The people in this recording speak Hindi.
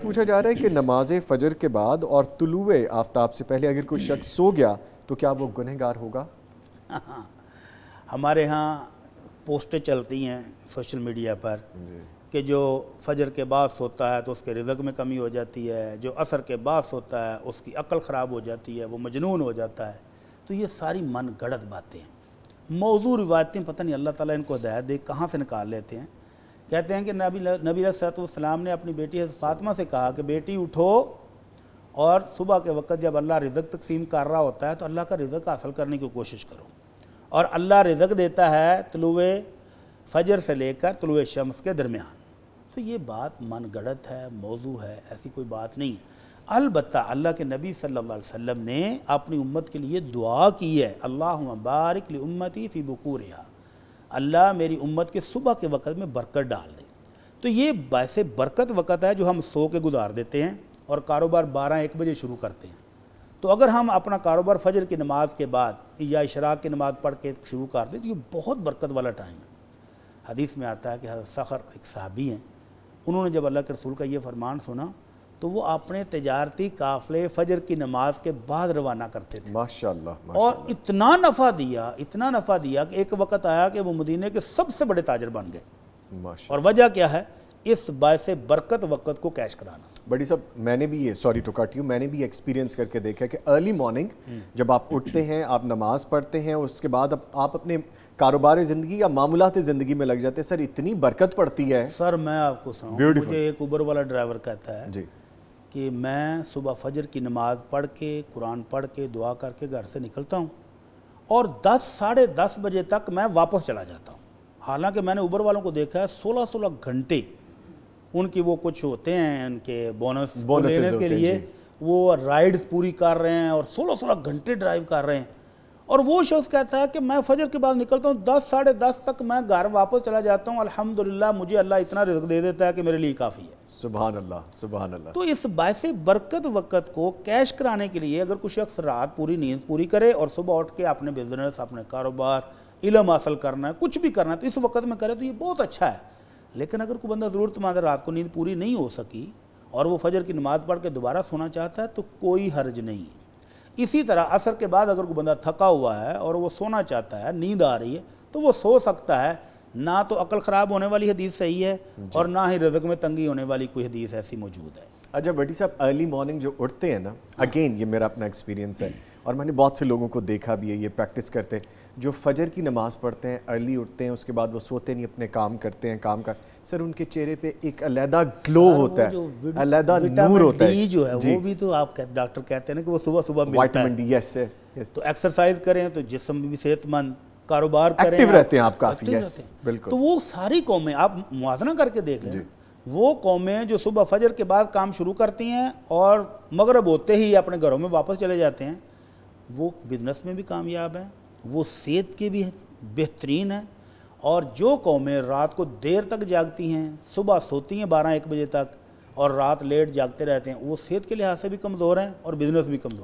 पूछा जा रहा है कि नमाज फजर के बाद और तुलुए आफ्ताब से पहले अगर कोई शख्स सो गया तो क्या वो गुनहगार होगा हमारे यहाँ पोस्टें चलती हैं सोशल मीडिया पर कि जो फजर के बाद सोता है तो उसके रिजक में कमी हो जाती है जो असर के बाद सोता है उसकी अकल ख़राब हो जाती है वो मजनून हो जाता है तो ये सारी मन गढ़त बातें हैं मौजू रिवायतें पता नहीं अल्लाह ताला इनको हदायत दे कहाँ से निकाल लेते हैं कहते हैं कि नबी नबी सलाम ने अपनी बेटी फातमा से कहा कि बेटी उठो और सुबह के वक्त जब अल्लाह रिजक तकसीम कर रहा होता है तो अल्लाह का रिजक हासिल करने की कोशिश करो और अल्लाह रिजक देता है तलु फजर से लेकर तलुव शम्स के दरमियान तो ये बात मन गढ़त है मौजू है ऐसी कोई बात नहीं है अलबत् अल्लाह के नबी सल्लल्लाहु अलैहि वसल्लम ने अपनी उम्मत के लिए दुआ की है अल्लाह बारिक उम्मती फ़ी बकूरिया अल्लाह मेरी उम्मत के सुबह के वक़्त में बरकत डाल दे तो ये वैसे बरकत वक़्त है जो हम सो के गुजार देते हैं और कारोबार बारह एक बजे शुरू करते हैं तो अगर हम अपना कारोबार फजर की नमाज़ के बाद या इशराक की नमाज़ पढ़ के शुरू कर दें तो ये बहुत बरकत वाला टाइम है हदीस में आता है कि सखर एक साहबी हैं उन्होंने जब अल्लाह के रसूल का ये फरमान सुना तो वो अपने तजारती काफ़ले फजर की नमाज के बाद रवाना करते थे माशाल्लाह और इतना नफ़ा दिया इतना नफ़ा दिया कि एक वक्त आया कि वो मदीने के सबसे बड़े ताजर बन गए और वजह क्या है इस से बरकत वक़्त को कैश कराना बड़ी साहब मैंने भी ये सॉरी टू कट यू मैंने भी एक्सपीरियंस करके देखा कि अर्ली हम्म। मॉर्निंग जब आप उठते हैं आप नमाज़ पढ़ते हैं उसके बाद अब आप अपने कारोबार ज़िंदगी या मामूलत ज़िंदगी में लग जाते हैं सर इतनी बरकत पड़ती है सर मैं आपको सुनाऊं मुझे एक उबर वाला ड्राइवर कहता है जी कि मैं सुबह फजर की नमाज़ पढ़ के कुरान पढ़ के दुआ करके घर से निकलता हूँ और दस साढ़े दस बजे तक मैं वापस चला जाता हूँ हालांकि मैंने उबर वालों को देखा है सोलह सोलह घंटे उनके वो कुछ होते हैं उनके बोनस बोनस के लिए वो राइड्स पूरी कर रहे हैं और सोलह सोलह घंटे ड्राइव कर रहे हैं और वो शख्स कहता है कि मैं फजर के बाद निकलता हूँ दस साढ़े दस तक मैं घर वापस चला जाता हूँ अल्हम्दुलिल्लाह मुझे अल्लाह इतना रिस्क दे देता है कि मेरे लिए काफ़ी है सुबह अल्लाह सुबह अल्लाह तो इस बायस बरकत वक़्त को कैश कराने के लिए अगर कुछ शख्स रात पूरी नींद पूरी करे और सुबह उठ के अपने बिजनेस अपने कारोबार इलम हासिल करना है कुछ भी करना है तो इस वक्त में करे तो ये बहुत अच्छा है लेकिन अगर कोई बंदा ज़रूरतमंद रात को नींद पूरी नहीं हो सकी और वो फजर की नमाज़ पढ़ के दोबारा सोना चाहता है तो कोई हर्ज नहीं है इसी तरह असर के बाद अगर कोई बंदा थका हुआ है और वो सोना चाहता है नींद आ रही है तो वो सो सकता है ना तो अकल ख़राब होने वाली हदीस सही है और ना ही रजक में तंगी होने वाली कोई हदीस ऐसी मौजूद है अच्छा बटी साहब अर्ली मॉर्निंग जो उठते हैं ना अगेन ये मेरा अपना एक्सपीरियंस है और मैंने बहुत से लोगों को देखा भी है ये प्रैक्टिस करते जो फजर की नमाज़ पढ़ते हैं अर्ली उठते हैं उसके बाद वो सोते नहीं अपने काम करते हैं काम का सर उनके चेहरे पे एक अलहदा ग्लो होता है अलहदा नूर होता है जो है वो भी तो आप कह, डॉक्टर कहते हैं ना कि वो सुबह सुबह यस यस तो एक्सरसाइज करें तो जिसम भी सेहतमंद कारोबार एक्टिव रहते हैं आप काफ़ी यस बिल्कुल तो वो सारी कौमें आप मुआजना करके देख लें वो कौमें जो सुबह फजर के बाद काम शुरू करती हैं और मगरब होते ही अपने घरों में वापस चले जाते हैं वो बिज़नेस में भी कामयाब हैं वो सेहत के भी बेहतरीन हैं और जो कौमें रात को देर तक जागती हैं सुबह सोती हैं बारह एक बजे तक और रात लेट जागते रहते हैं वो सेहत के लिहाज से भी कमज़ोर हैं और बिज़नेस भी कमज़ोर